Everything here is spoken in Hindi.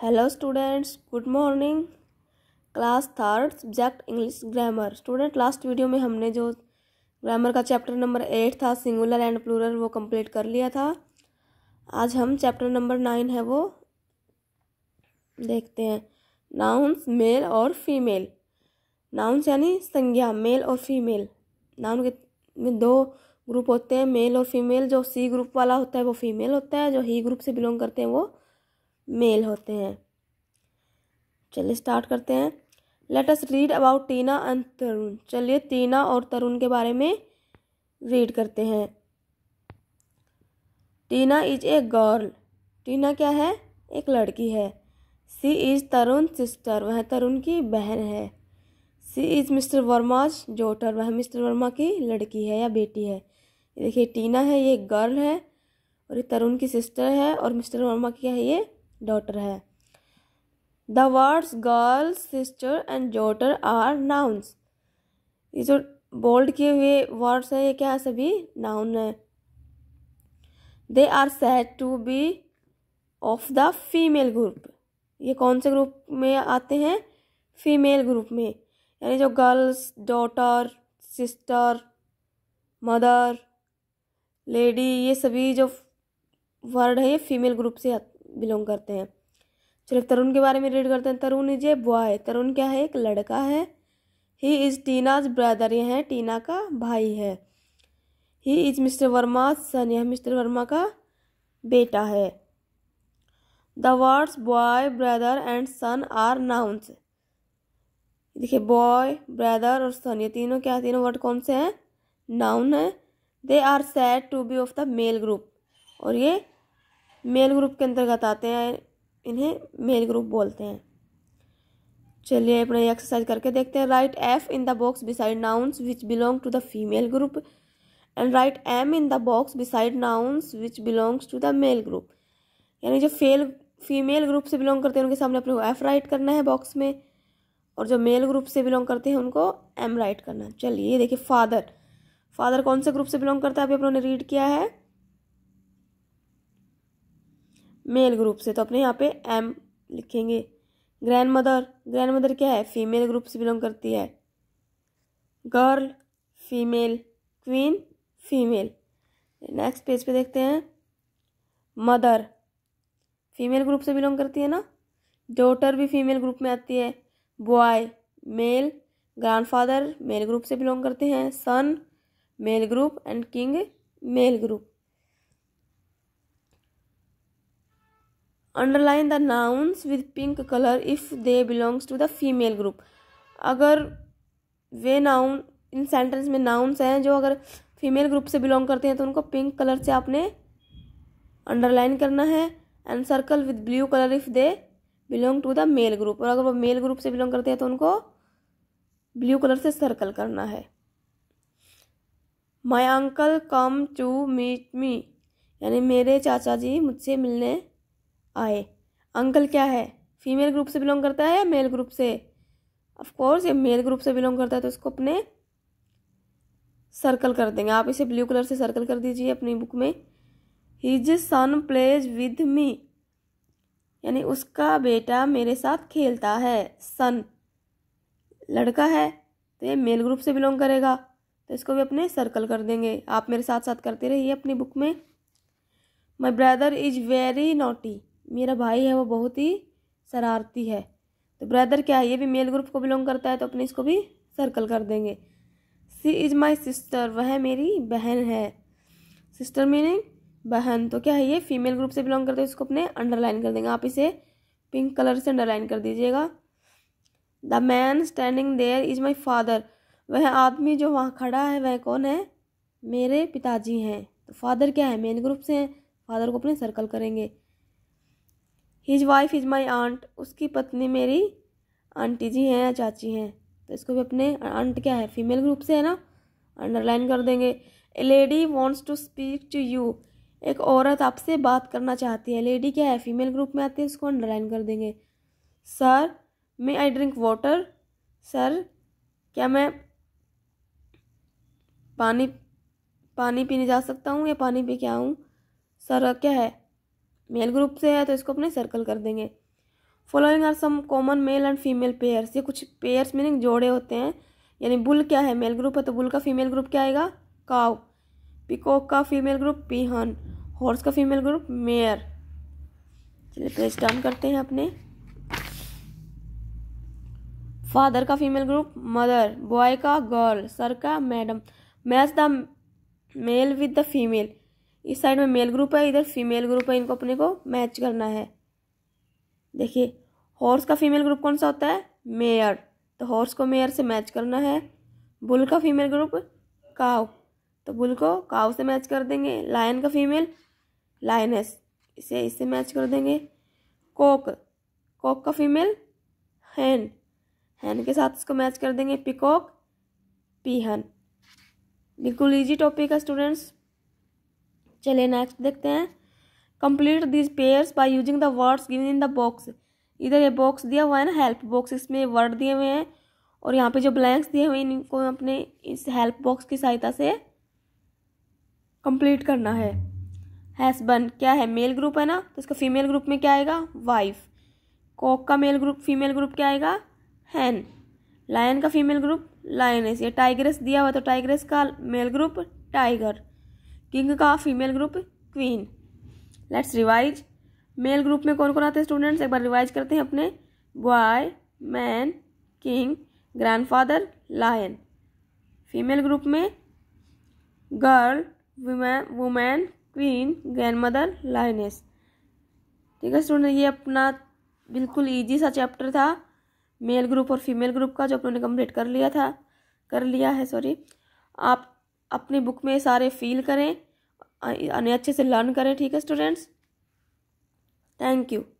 hello students good morning class third subject English grammar student last video में हमने जो ग्रामर का चैप्टर नंबर एट था सिंगुलर एंड प्लूरल वो कंप्लीट कर लिया था आज हम चैप्टर नंबर नाइन है वो देखते हैं नाउन्स मेल और फीमेल नाउंस यानी संज्ञा मेल और फीमेल नाउन के में दो ग्रुप होते हैं मेल और फीमेल जो सी ग्रुप वाला होता है वो फीमेल होता है जो ही ग्रुप से बिलोंग करते हैं वो मेल होते हैं चलिए स्टार्ट करते हैं let us read about Tina and Tarun चलिए टीना और तरुण के बारे में रीड करते हैं टीना इज ए गर्ल टीना क्या है एक लड़की है सी इज तरुण सिस्टर वह तरुण की बहन है she is mister Verma's daughter वह मिस्टर वर्मा की लड़की है या बेटी है देखिए टीना है ये गर्ल है और ये तरुण की सिस्टर है और मिस्टर वर्मा की है ये डॉटर है the words girls sister and daughter are nouns ये जो बोल्ड किए हुए वर्ड्स हैं ये क्या है सभी नाउन है they are said to be of the female group ये कौन से ग्रुप में आते हैं फीमेल ग्रुप में यानी जो girls daughter sister mother lady ये सभी जो वर्ड है ये फीमेल ग्रुप से आते बिलोंग करते हैं चलो तरुण के बारे में रीड करते हैं तरुण इज ए बॉय तरुण क्या है एक लड़का है ही इज़ टीनाज ब्रदर यह है टीना का भाई है he is mister Verma son यह मिस्टर वर्मा का बेटा है the words boy brother and son are nouns देखिए बॉय ब्रदर और सन ये तीनों क्या तीनों वर्ड कौन से हैं नाउन है they are set to be of the male group और ये मेल ग्रुप के अंतर्गत आते हैं इन्हें मेल ग्रुप बोलते हैं चलिए अपने एक्सरसाइज करके देखते हैं write F in the box beside nouns which belong to the female group and write M in the box beside nouns which belongs to the male group यानी जो फेल फीमेल ग्रुप से बिलोंग करते हैं उनके सामने अपने को एफ राइट करना है बॉक्स में और जो मेल ग्रुप से बिलोंग करते हैं उनको एम राइट करना है चलिए देखिए फादर फादर कौन से ग्रुप से बिलोंग करता है अभी अपनों ने रीड किया है मेल ग्रुप से तो अपने यहाँ पे एम लिखेंगे ग्रैंड मदर ग्रैंड मदर क्या है फीमेल ग्रुप से बिलोंग करती है girl female queen female next page पे देखते हैं मदर फीमेल ग्रुप से बिलोंग करती है ना डॉटर भी फीमेल ग्रुप में आती है boy male grandfather male group से बिलोंग करते हैं son male group and king male group underline the nouns with pink colour if they belongs to the female group अगर वे नाउन इन सेंटेंस में नाउन्स हैं जो अगर फीमेल ग्रुप से बिलोंग करते हैं तो उनको पिंक कलर से आपने अंडरलाइन करना है and circle with blue colour if they belong to the male group और अगर वो मेल ग्रुप से बिलोंग करते हैं तो उनको ब्लू कलर से सर्कल करना है my uncle come to meet me यानी मेरे चाचा जी मुझसे मिलने आए अंकल क्या है फीमेल ग्रुप से बिलोंग करता है या मेल ग्रुप से ऑफकोर्स ये मेल ग्रुप से बिलोंग करता है तो इसको अपने सर्कल कर देंगे आप इसे ब्लू कलर से सर्कल कर दीजिए अपनी बुक में his son plays with me यानी उसका बेटा मेरे साथ खेलता है सन लड़का है तो ये मेल ग्रुप से बिलोंग करेगा तो इसको भी अपने सर्कल कर देंगे आप मेरे साथ साथ करते रहिए अपनी बुक में my brother is very naughty मेरा भाई है वो बहुत ही शरारती है तो ब्रदर क्या है ये भी मेल ग्रुप को बिलोंग करता है तो अपने इसको भी सर्कल कर देंगे सी इज़ माई सिस्टर वह मेरी बहन है सिस्टर मीनिंग बहन तो क्या है ये फीमेल ग्रुप से बिलोंग करते हैं इसको अपने अंडरलाइन कर देंगे आप इसे पिंक कलर से अंडरलाइन कर दीजिएगा the man standing there is my father वह आदमी जो वहाँ खड़ा है वह कौन है मेरे पिताजी हैं तो फादर क्या है मेल ग्रुप से हैं फादर को अपने सर्कल करेंगे his wife is my aunt उसकी पत्नी मेरी आंटी जी हैं या चाची हैं तो इसको भी अपने आंट क्या है फीमेल ग्रुप से है ना अंडरलाइन कर देंगे a lady wants to speak to you एक औरत आपसे बात करना चाहती है लेडी क्या है फीमेल ग्रुप में आती है उसको अंडरलाइन कर देंगे sir may I drink water sir क्या मैं पानी पानी पीने जा सकता हूँ या पानी पी के आऊँ सर क्या है मेल ग्रुप से है तो इसको अपने सर्कल कर देंगे following are some common male and female pairs ये कुछ पेयर्स मीनिंग जोड़े होते हैं यानी बुल क्या है मेल ग्रुप है तो बुल का फीमेल ग्रुप क्या आएगा काव पिकॉक का फीमेल ग्रुप पीहन हॉर्स का फीमेल ग्रुप मेयर चलिए पेज डाउन करते हैं अपने फादर का फीमेल ग्रुप मदर बॉय का गर्ल सर का madam match the male with the female इस साइड में मेल ग्रुप है इधर फीमेल ग्रुप है इनको अपने को मैच करना है देखिए हॉर्स का फीमेल ग्रुप कौन सा होता है मेयर तो हॉर्स को मेयर से मैच करना है बुल का फीमेल ग्रुप काव तो बुल को काव से मैच कर देंगे लायन का फीमेल लायनेस इसे इससे मैच कर देंगे कोक कोक का फीमेल हैन हैन के साथ इसको मैच कर देंगे पिकॉक पीहन बिल्कुल ईजी टॉपिक है स्टूडेंट्स चलिए नेक्स्ट देखते हैं complete this pairs by using the words given in the box इधर ये बॉक्स दिया हुआ है ना हेल्प बॉक्स इसमें वर्ड दिए हुए हैं और यहाँ पे जो ब्लैंक्स दिए हुए हैं इनको अपने इस हेल्प बॉक्स की सहायता से कंप्लीट करना है हैसबन क्या है मेल ग्रुप है ना तो इसका फीमेल ग्रुप में क्या आएगा वाइफ कॉक का मेल ग्रुप फीमेल ग्रुप क्या आएगा हैन लायन का फीमेल ग्रुप लायनेस या टाइग्रेस दिया हुआ तो टाइग्रेस का मेल ग्रुप टाइगर किंग का female group queen let's revise male group में कौन कौन आते हैं स्टूडेंट्स एक बार रिवाइज करते हैं अपने boy man king grandfather lion female group में girl women queen grandmother lioness ठीक है स्टूडेंट ये अपना बिल्कुल ईजी सा चैप्टर था मेल ग्रुप और फीमेल ग्रुप का जो अपनों ने कंप्लीट कर लिया था कर लिया है सॉरी आप अपनी बुक में सारे फील करें अच्छे से लर्न करें ठीक है स्टूडेंट्स थैंक यू